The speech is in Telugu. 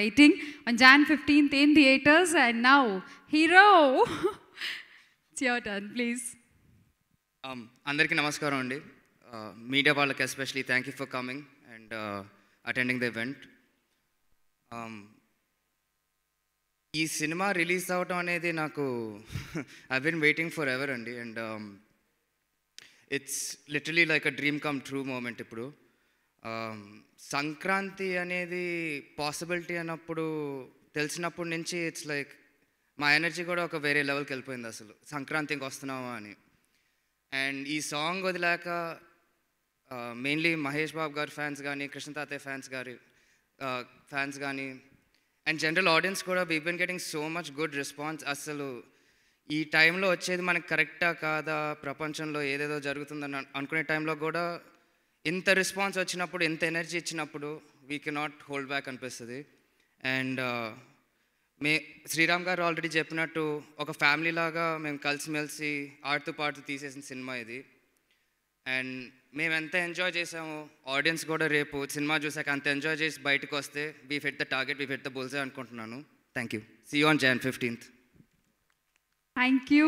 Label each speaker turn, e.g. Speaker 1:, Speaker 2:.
Speaker 1: waiting. On Jan 15th in theaters, and now, hero! it's your turn, please.
Speaker 2: Um, అందరికీ నమస్కారం అండి మీడియా uh, వాళ్ళకి especially thank you for coming and attending the event ఈ సినిమా రిలీజ్ అవ్వటం అనేది నాకు I been waiting forever అండి and it's literally like a dream come true moment ఇప్పుడు సంక్రాంతి అనేది పాసిబిలిటీ అన్నప్పుడు తెలిసినప్పటి నుంచి ఇట్స్ లైక్ మా ఎనర్జీ కూడా ఒక వేరే లెవెల్కి వెళ్ళిపోయింది అసలు సంక్రాంతి ఇంక అని అండ్ ఈ సాంగ్ వదిలేక మెయిన్లీ మహేష్ బాబు గారి ఫ్యాన్స్ కానీ కృష్ణ తాతయ్య ఫ్యాన్స్ గారి ఫ్యాన్స్ కానీ అండ్ జనరల్ ఆడియన్స్ కూడా we been getting so much good response అసలు ఈ టైంలో వచ్చేది మనకి కరెక్టా కాదా ప్రపంచంలో ఏదేదో జరుగుతుందని అనుకునే టైంలో కూడా ఇంత రెస్పాన్స్ వచ్చినప్పుడు ఇంత ఎనర్జీ ఇచ్చినప్పుడు వీ కెనాట్ హోల్డ్ బ్యాక్ అనిపిస్తుంది అండ్ మే శ్రీరామ్ గారు ఆల్రెడీ చెప్పినట్టు ఒక ఫ్యామిలీ లాగా మేము కలిసిమెలిసి ఆడుతూ పాడుతూ తీసేసిన సినిమా ఇది అండ్ మేము ఎంత ఎంజాయ్ చేసామో ఆడియన్స్ కూడా రేపు సినిమా చూసాక అంత ఎంజాయ్ చేసి బయటకు వస్తే we hit the target we hit the bullseye అనుకుంటున్నాను thank you see on Jan fifteenth
Speaker 1: thank you